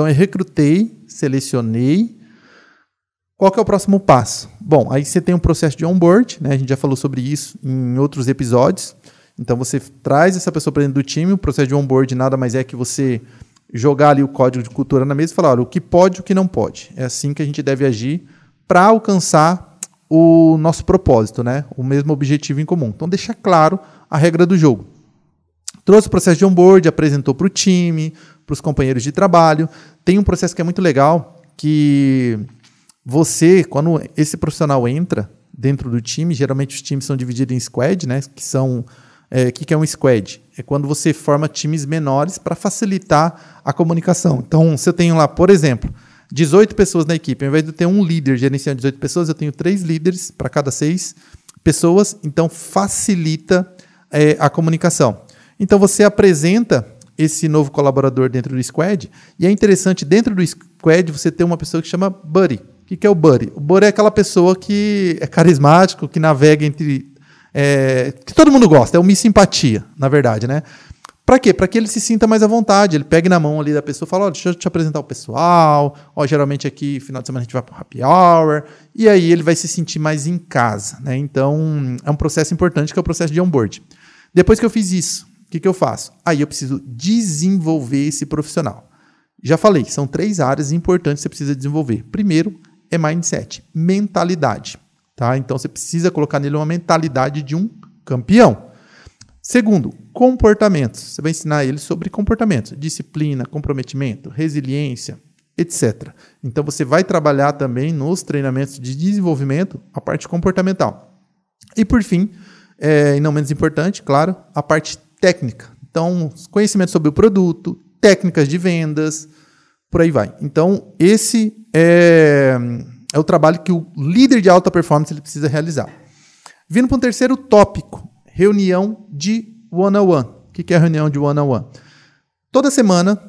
Então eu recrutei, selecionei. Qual é o próximo passo? Bom, aí você tem um processo de onboard, né? A gente já falou sobre isso em outros episódios. Então você traz essa pessoa para dentro do time, o processo de onboard nada mais é que você jogar ali o código de cultura na mesa e falar, olha, o que pode e o que não pode. É assim que a gente deve agir para alcançar o nosso propósito, né? O mesmo objetivo em comum. Então deixa claro a regra do jogo. Trouxe o processo de onboard, apresentou para o time, para os companheiros de trabalho. Tem um processo que é muito legal, que você, quando esse profissional entra dentro do time, geralmente os times são divididos em squad, né? Que são. É, o que, é um squad? É quando você forma times menores para facilitar a comunicação. Então, se eu tenho lá, por exemplo, 18 pessoas na equipe, ao invés de eu ter um líder gerenciando 18 pessoas, eu tenho três líderes para cada seis pessoas, então facilita é, a comunicação. Então você apresenta esse novo colaborador dentro do squad. E é interessante, dentro do squad, você ter uma pessoa que chama Buddy. O que, é o Buddy? O Buddy é aquela pessoa que é carismático, que navega entre. É, que todo mundo gosta, é uma simpatia, na verdade, né? Para quê? Para que ele se sinta mais à vontade. Ele pega na mão ali da pessoa e fala: oh, deixa eu te apresentar o pessoal. oh, geralmente aqui, final de semana, a gente vai para o happy hour. E aí ele vai se sentir mais em casa. Né? Então, é um processo importante que é o processo de onboard. Depois que eu fiz isso, o que, que eu faço? Aí eu preciso desenvolver esse profissional. Já falei, são três áreas importantes que você precisa desenvolver. Primeiro é mindset, mentalidade. Tá? Então você precisa colocar nele uma mentalidade de um campeão. Segundo, comportamentos. Você vai ensinar ele sobre comportamentos, disciplina, comprometimento, resiliência, etc. Então você vai trabalhar também nos treinamentos de desenvolvimento a parte comportamental. E por fim, é, e não menos importante, claro, a parte técnica. Então, conhecimento sobre o produto, técnicas de vendas, por aí vai. Então, esse é, é o trabalho que o líder de alta performance ele precisa realizar. Vindo para um terceiro tópico, reunião de one-on-one. O que é reunião de one-on-one? Toda semana,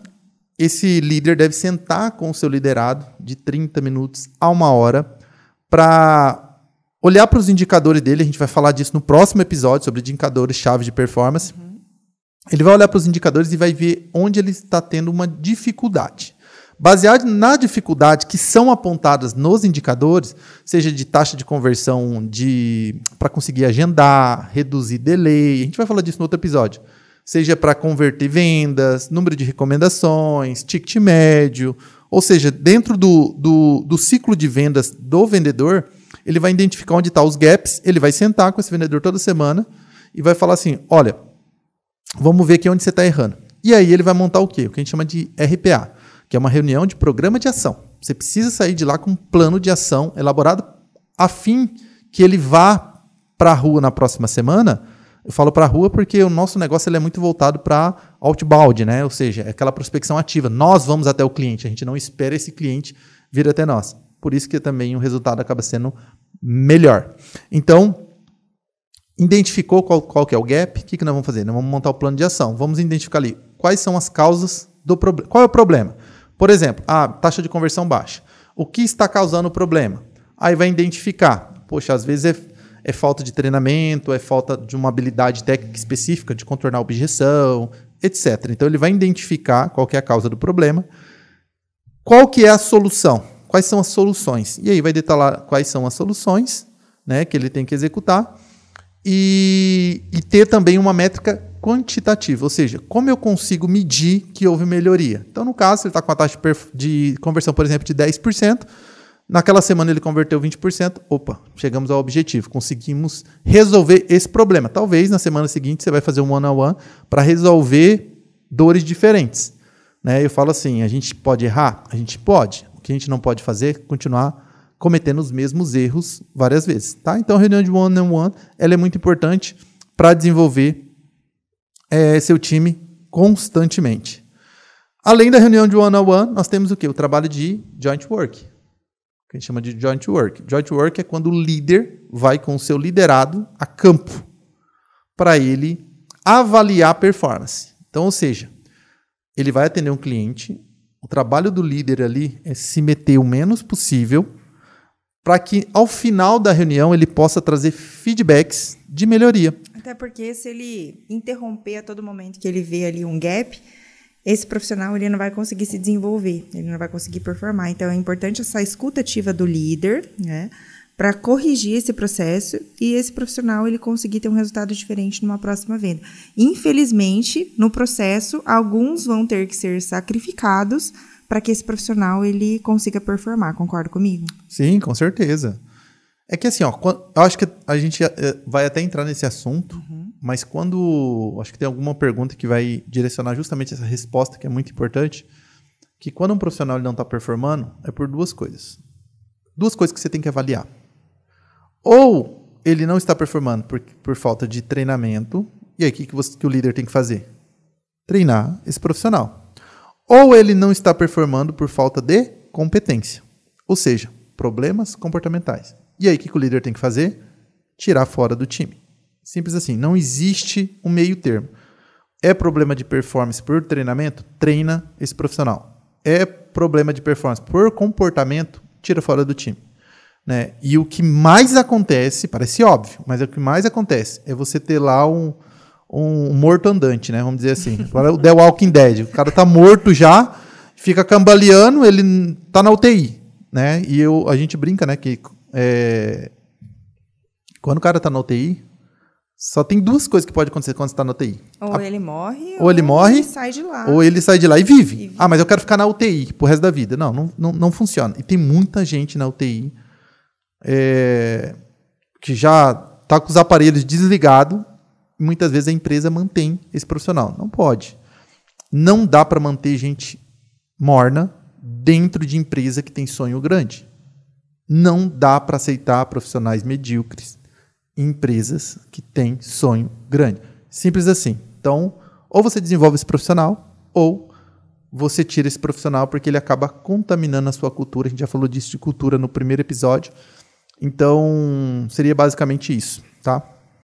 esse líder deve sentar com o seu liderado de 30 minutos a uma hora para olhar para os indicadores dele. A gente vai falar disso no próximo episódio sobre indicadores-chave de performance. Uhum ele vai olhar para os indicadores e vai ver onde ele está tendo uma dificuldade. Baseado na dificuldade que são apontadas nos indicadores, seja de taxa de conversão de para conseguir agendar, reduzir delay, a gente vai falar disso no outro episódio. Seja para converter vendas, número de recomendações, ticket médio, ou seja, dentro do, do, do ciclo de vendas do vendedor, ele vai identificar onde estão tá os gaps, ele vai sentar com esse vendedor toda semana e vai falar assim: olha, vamos ver aqui onde você está errando. E aí ele vai montar o quê? O que a gente chama de RPA, que é uma reunião de programa de ação. Você precisa sair de lá com um plano de ação elaborado a fim que ele vá para a rua na próxima semana. Eu falo para a rua porque o nosso negócio é muito voltado para outbound, né? ou seja, é aquela prospecção ativa. Nós vamos até o cliente, a gente não espera esse cliente vir até nós. Por isso que também o resultado acaba sendo melhor. Então, identificou qual, qual que é o gap, o que, que nós vamos fazer? Nós vamos montar o plano de ação. Vamos identificar ali quais são as causas do problema. Qual é o problema? Por exemplo, a taxa de conversão baixa. O que está causando o problema? Aí vai identificar. Poxa, às vezes é, é falta de treinamento, é falta de uma habilidade técnica específica de contornar objeção, etc. Então ele vai identificar qual que é a causa do problema, qual que é a solução, quais são as soluções. E aí vai detalhar quais são as soluções né, que ele tem que executar e, e, ter também uma métrica quantitativa, ou seja, como eu consigo medir que houve melhoria. Então, no caso, ele está com a taxa de conversão, por exemplo, de 10%, naquela semana ele converteu 20%, opa, chegamos ao objetivo, conseguimos resolver esse problema. Talvez na semana seguinte você vai fazer um one-on-one para resolver dores diferentes. Né? Eu falo assim, a gente pode errar? A gente pode. O que a gente não pode fazer é continuar cometendo os mesmos erros várias vezes, tá? Então, a reunião de one on one, ela é muito importante para desenvolver é, seu time constantemente. Além da reunião de one on one, nós temos o que? O trabalho de joint work, que a gente chama de joint work. Joint work é quando o líder vai com o seu liderado a campo para ele avaliar a performance. Então, ou seja, ele vai atender um cliente, o trabalho do líder ali é se meter o menos possível para que ao final da reunião ele possa trazer feedbacks de melhoria. Até porque se ele interromper a todo momento que ele vê ali um gap, esse profissional ele não vai conseguir se desenvolver, ele não vai conseguir performar. Então é importante essa escuta do líder, né? para corrigir esse processo e esse profissional ele conseguir ter um resultado diferente numa próxima venda. Infelizmente, no processo, alguns vão ter que ser sacrificados para que esse profissional ele consiga performar. Concorda comigo? Sim, com certeza. É que assim, ó, eu acho que a gente eh, vai até entrar nesse assunto, uhum. mas quando. Acho que tem alguma pergunta que vai direcionar justamente essa resposta, que é muito importante. Que quando um profissional não está performando, é por duas coisas. Duas coisas que você tem que avaliar. Ou ele não está performando por, por falta de treinamento, e aí o que, que, que o líder tem que fazer? Treinar esse profissional. Ou ele não está performando por falta de competência. Ou seja, problemas comportamentais. E aí, o que o líder tem que fazer? Tirar fora do time. Simples assim, não existe um meio termo. É problema de performance por treinamento? Treina esse profissional. É problema de performance por comportamento? Tira fora do time. Né? E o que mais acontece, parece óbvio, mas é o que mais acontece é você ter lá um, um morto andante, né? Vamos dizer assim. o The Walking Dead. O cara tá morto já, fica cambaleando, ele tá na UTI né? E eu, a gente brinca, né, que é, quando o cara está na UTI, só tem duas coisas que pode acontecer quando você está na UTI. Ou a, ele morre, ou, ele morre, ele sai de lá. Ou ele sai de lá e vive. e ah, vive. Ah, mas eu quero ficar na UTI pro resto da vida. Não, não, não, não funciona. E tem muita gente na UTI é, que já está com os aparelhos desligados. Muitas vezes a empresa mantém esse profissional. Não pode. Não dá para manter gente morna dentro de empresa que tem sonho grande. Não dá para aceitar profissionais medíocres em empresas que têm sonho grande. Simples assim. Então, ou você desenvolve esse profissional, ou você tira esse profissional porque ele acaba contaminando a sua cultura. A gente já falou disso de cultura no primeiro episódio. Então, seria basicamente isso, tá?